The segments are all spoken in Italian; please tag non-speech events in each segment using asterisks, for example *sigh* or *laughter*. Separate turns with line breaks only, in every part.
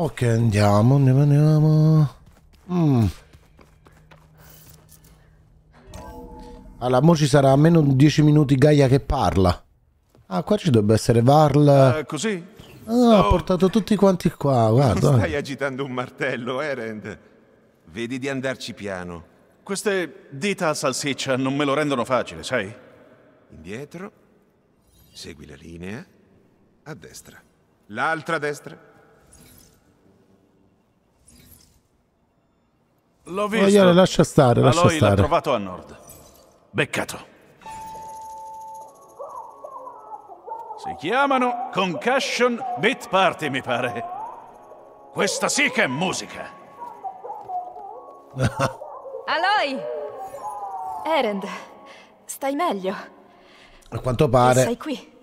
Ok, andiamo, andiamo, andiamo. Mm. Allora, mo ci sarà almeno 10 minuti Gaia che parla. Ah, qua ci dovrebbe essere Varl. Uh, così? Ah, oh, ha portato tutti quanti qua, guarda. *laughs* Stai
agitando un martello, Erend. Eh, Vedi di andarci piano. Queste dita a salsiccia non me lo rendono facile, sai? Indietro. Segui la linea. A destra. L'altra destra. L'ho oh, visto. Oh, Iara, lascia stare, lascia Aloy stare. l'ha trovato a nord. Beccato. Si chiamano Concussion Beat Party, mi pare. Questa sì che è musica. *laughs*
Aloy! Erend, stai meglio?
A quanto pare. E sei
qui.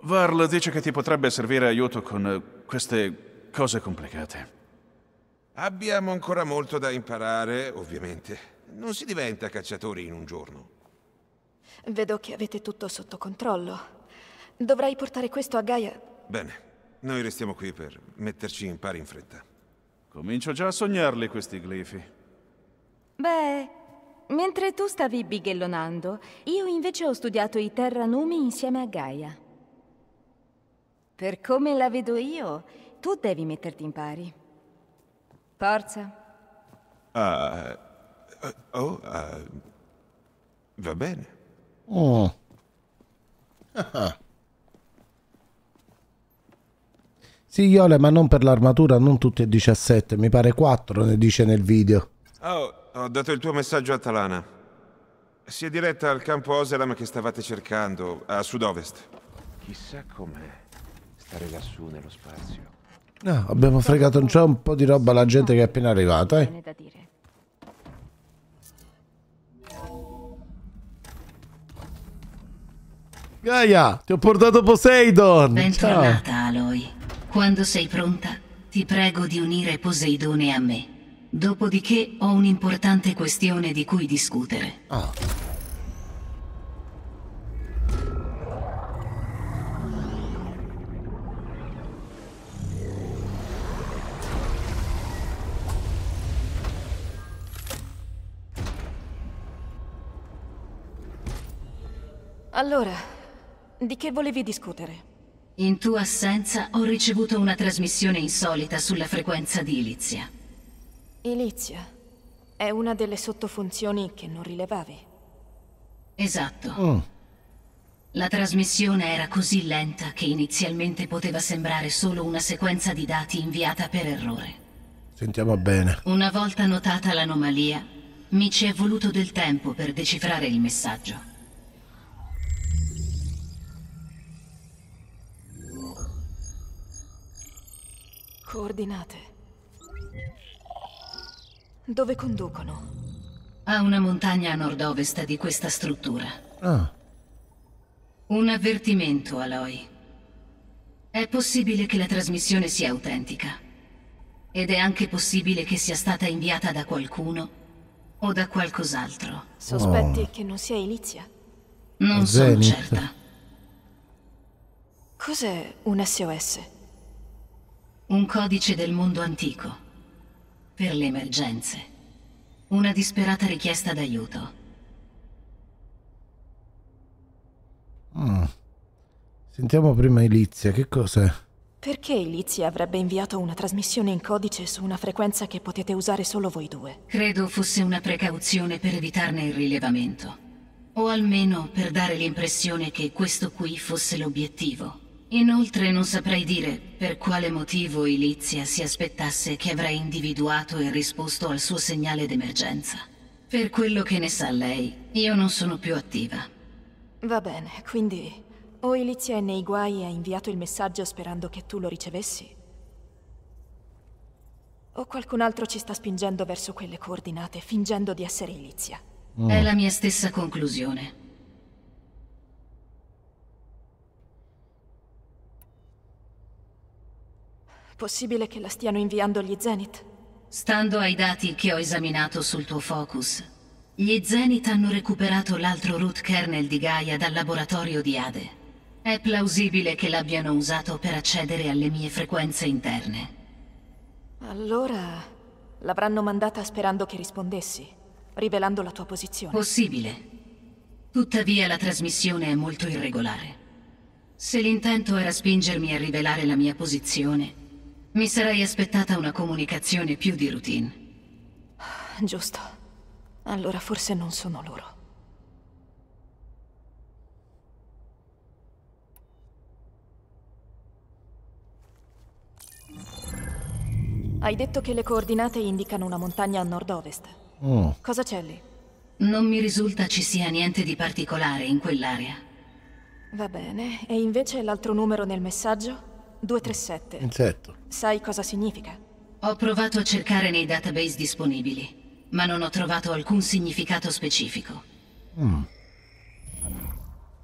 Varl dice che ti potrebbe servire aiuto con eh, queste cose complicate.
Abbiamo ancora molto da imparare, ovviamente. Non si diventa cacciatori in un giorno.
Vedo che avete tutto sotto controllo. Dovrai portare questo a Gaia.
Bene, noi restiamo qui per metterci in pari in fretta. Comincio già
a sognarli questi glifi.
Beh, mentre tu stavi bighellonando, io invece ho studiato i terranumi insieme a Gaia. Per come la vedo io, tu devi metterti in pari. Forza.
Ah. Uh, oh, uh, va bene. Oh. *laughs*
Sì, Iole, ma non per l'armatura, non tutti e 17, mi pare 4, ne dice nel video.
Oh, ho dato il tuo messaggio a Talana. Si è diretta al campo Oselam che stavate cercando, a sud-ovest. Chissà com'è stare lassù nello spazio.
No, abbiamo fregato già un po' di roba alla gente che è appena arrivata, eh. Gaia, ti ho portato Poseidon! Bentornata,
Ciao. Aloy. Quando sei pronta, ti prego di unire Poseidone a me. Dopodiché ho un'importante questione di cui discutere.
Ah.
Allora, di che volevi discutere?
In tua assenza ho ricevuto una trasmissione insolita sulla frequenza di Ilizia.
Ilizia? È una delle sottofunzioni che non rilevavi.
Esatto. Oh. La trasmissione era così lenta che inizialmente poteva sembrare solo una sequenza di dati inviata per errore.
Sentiamo bene.
Una volta notata l'anomalia, mi ci è voluto del tempo per decifrare il messaggio.
Coordinate.
Dove conducono? A una montagna a nord-ovest di questa struttura. Ah. Un avvertimento, Aloy. È possibile che la trasmissione sia autentica. Ed è anche possibile che sia stata inviata da qualcuno o da qualcos'altro. Sospetti oh. che non sia
Inizia?
Non sono certa.
Cos'è un SOS? Un codice del mondo antico. Per le emergenze. Una disperata richiesta d'aiuto.
Mm. Sentiamo prima Ilizia, che cos'è?
Perché Ilizia avrebbe inviato una trasmissione in codice su una frequenza che
potete usare solo voi due? Credo fosse una precauzione per evitarne il rilevamento. O almeno per dare l'impressione che questo qui fosse l'obiettivo. Inoltre non saprei dire per quale motivo Ilizia si aspettasse che avrei individuato e risposto al suo segnale d'emergenza. Per quello che ne sa lei, io non sono più attiva.
Va bene, quindi o Ilizia è nei guai e ha inviato il messaggio sperando che tu lo ricevessi? O qualcun altro ci sta spingendo verso quelle coordinate, fingendo di essere Ilizia?
Mm. È la mia stessa conclusione. Possibile che la stiano inviando gli Zenith? Stando ai dati che ho esaminato sul tuo focus, gli Zenith hanno recuperato l'altro root kernel di Gaia dal laboratorio di Ade. È plausibile che l'abbiano usato per accedere alle mie frequenze interne.
Allora, l'avranno mandata sperando che rispondessi, rivelando la tua posizione. Possibile.
Tuttavia la trasmissione è molto irregolare. Se l'intento era spingermi a rivelare la mia posizione, mi sarei aspettata una comunicazione più di routine. Giusto. Allora forse non sono loro.
Hai detto che le coordinate indicano una montagna a nord-ovest. Oh. Cosa c'è lì?
Non mi risulta ci sia niente di particolare in quell'area.
Va bene, e invece l'altro numero nel
messaggio? 237. Insetto. Sai cosa significa? Ho provato a cercare nei database disponibili, ma non ho trovato alcun significato specifico.
Mm.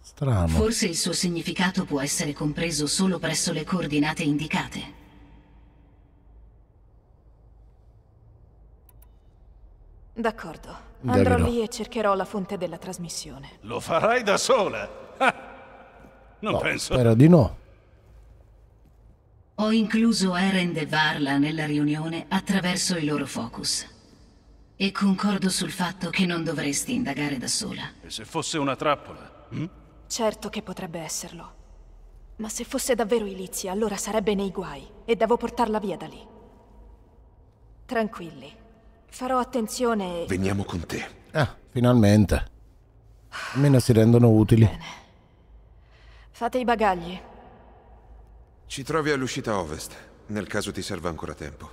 Strano.
Forse il suo significato può essere compreso solo presso le coordinate indicate. D'accordo.
Andrò Davino. lì e cercherò la fonte della trasmissione.
Lo farai da sola?
Ah,
non no, penso. Spero di no.
Ho incluso Eren e Varla nella riunione attraverso i loro focus. E concordo sul fatto che non dovresti indagare da sola. E se
fosse una trappola? Hm?
Certo che potrebbe esserlo. Ma se fosse davvero
Ilizia, allora sarebbe nei guai e devo portarla via da lì. Tranquilli. Farò attenzione e...
Veniamo con te. Ah, finalmente. Almeno si rendono utili. Bene.
Fate i bagagli.
Ci trovi all'uscita ovest, nel caso ti serva ancora tempo.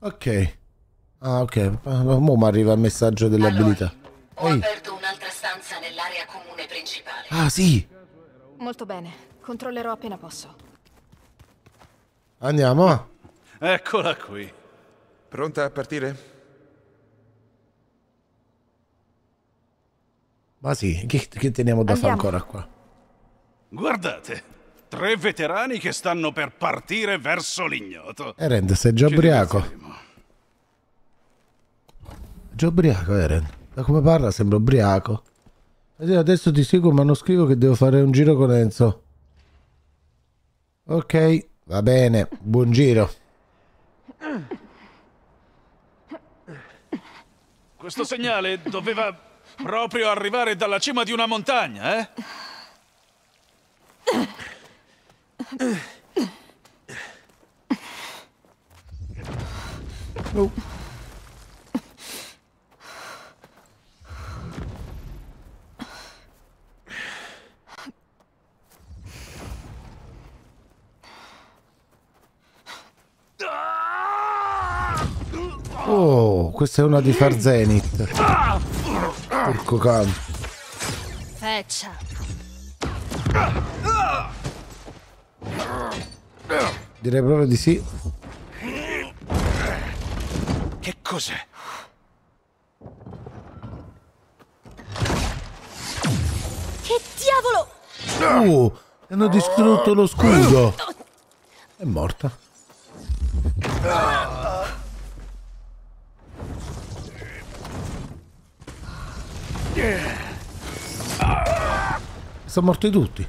Ok. Ah, ok. Mo mi arriva il messaggio delle allora, abilità.
Ho Ehi. aperto un'altra stanza nell'area comune principale. Ah, sì.
Molto bene. Controllerò appena posso.
Andiamo. Eccola qui. Pronta a partire?
Ma sì, che, che teniamo da fare ancora qua?
Guardate, tre veterani che stanno per partire verso l'ignoto.
Erend, eh, sei già ubriaco. Già ubriaco, Erend. Eh, da come parla sembra ubriaco. Adesso ti seguo ma non scrivo che devo fare un giro con Enzo. Ok, va bene, buon giro.
Questo segnale doveva Proprio arrivare dalla cima di una montagna, eh?
Oh.
Oh, questa è una di Farzenit. Porco cane.
Feccia.
Direi proprio di sì. Che cos'è? Che diavolo! Uh, hanno distrutto lo scudo. È morta. Sono morti tutti.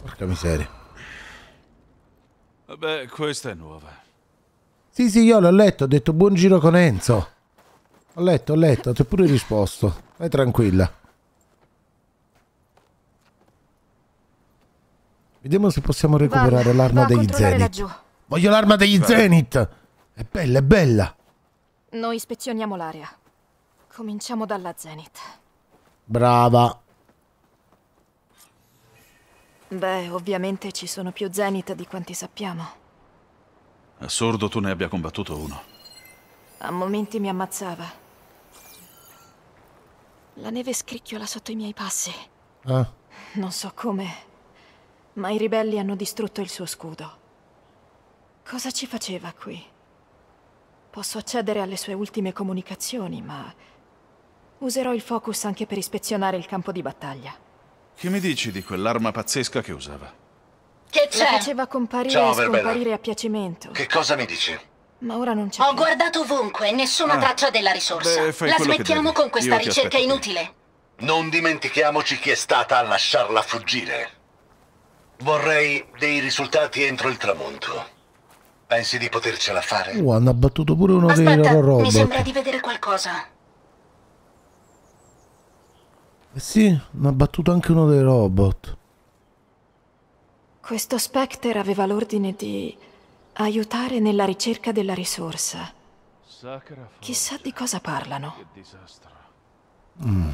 Porca miseria.
Vabbè, questa è nuova.
Sì, sì, io l'ho letto, ho detto buon giro con Enzo. Ho letto, ho letto, ti ho pure risposto. Vai tranquilla. Vediamo se possiamo recuperare l'arma degli Zenith. Voglio l'arma degli Beh. Zenith! È bella, è bella!
Noi ispezioniamo l'area. Cominciamo dalla Zenith.
Brava.
Beh, ovviamente ci sono più Zenith di quanti sappiamo.
Assurdo tu ne abbia combattuto uno.
A momenti mi ammazzava. La neve scricchiola sotto i miei passi. Ah. Non so come, ma i ribelli hanno distrutto il suo scudo. Cosa ci faceva qui? Posso accedere alle sue ultime comunicazioni, ma... Userò il focus anche per ispezionare il campo di battaglia.
Che mi dici di quell'arma pazzesca che usava?
Che c'è? La faceva comparire Ciao, e scomparire a piacimento.
Che cosa mi dici?
Ma ora non c'è Ho più. guardato ovunque, nessuna ah. traccia della risorsa. Beh, la smettiamo con questa Io ricerca inutile.
Non dimentichiamoci chi è stata a lasciarla fuggire. Vorrei dei risultati entro il tramonto. Pensi di potercela fare? Oh, hanno abbattuto pure uno Aspetta, dei loro robot. mi sembra
di vedere qualcosa.
Eh sì, mi ha battuto anche uno dei robot.
Questo Spectre aveva l'ordine di aiutare nella ricerca della risorsa. Chissà di cosa parlano. Che disastro.
Mm.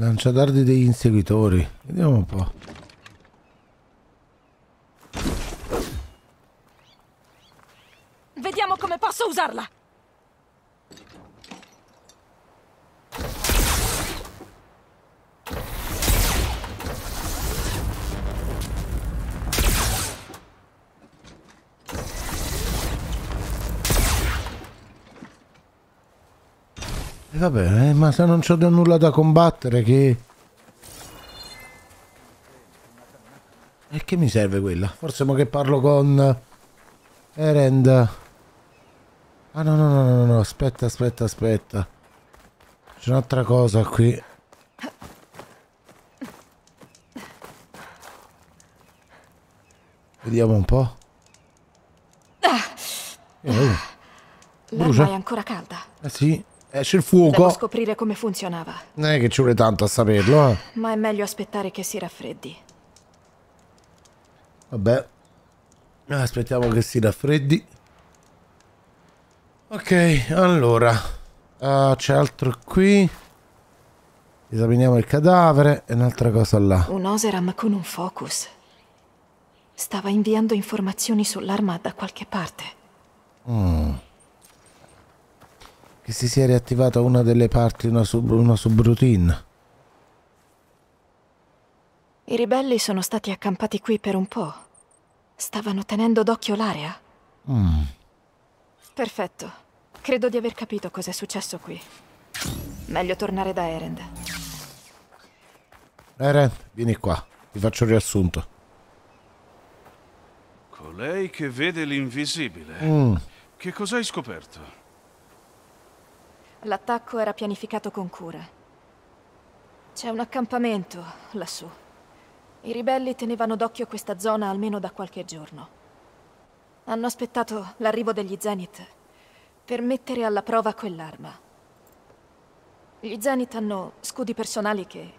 Lanciadardi degli inseguitori. Vediamo un po'.
Vediamo come posso usarla.
E eh, vabbè, eh, ma se non c'ho nulla da combattere che... E che mi serve quella? Forse mo che parlo con... Erend... Ah no no no no no, aspetta aspetta aspetta. C'è un'altra cosa qui. Vediamo un po'. Ah. Eh, oh. ancora calda. Eh sì, Esce eh, il fuoco. Devo
scoprire come funzionava.
Non è che ci vuole tanto a saperlo, eh.
Ma è meglio aspettare che si raffreddi.
Vabbè. Eh, aspettiamo che si raffreddi. Ok, allora. Uh, C'è altro qui. Esaminiamo il cadavere e un'altra cosa là.
Un Oseram con un focus. Stava inviando informazioni sull'arma da qualche parte.
Mmm che si sia riattivata una delle parti, una, sub, una subroutine.
I ribelli sono stati accampati qui per un po'. Stavano tenendo d'occhio l'area. Mm. Perfetto. Credo di aver capito cosa è successo qui. Meglio tornare da Erend.
Erend, vieni qua. Ti faccio il riassunto.
Colei che vede l'invisibile. Mm. Che cosa hai scoperto?
L'attacco era pianificato con cura. C'è un accampamento lassù. I ribelli tenevano d'occhio questa zona almeno da qualche giorno. Hanno aspettato l'arrivo degli Zenith per mettere alla prova quell'arma. Gli Zenith hanno scudi personali che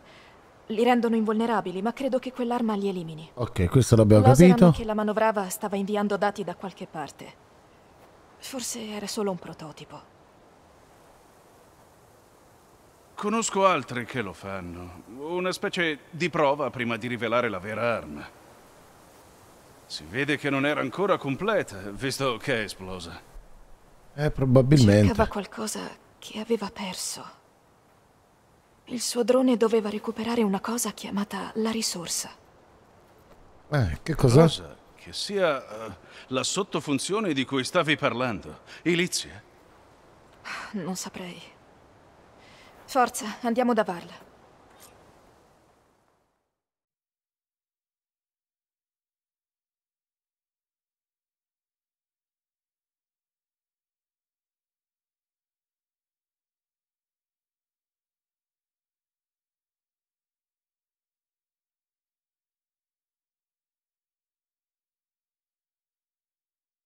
li rendono invulnerabili, ma credo che quell'arma li elimini.
Ok, questo l'abbiamo capito. che
la manovrava stava inviando dati da qualche parte. Forse era solo un prototipo.
Conosco altri che lo fanno. Una specie di prova prima di rivelare la vera arma. Si vede che non era ancora completa, visto che è esplosa.
Eh, probabilmente. Cercava
qualcosa che aveva perso. Il suo drone doveva recuperare una cosa chiamata la risorsa.
Eh, che cos'è? Cosa
che sia uh, la sottofunzione di cui stavi parlando. Ilizia?
Non saprei. Forza, andiamo da Varla.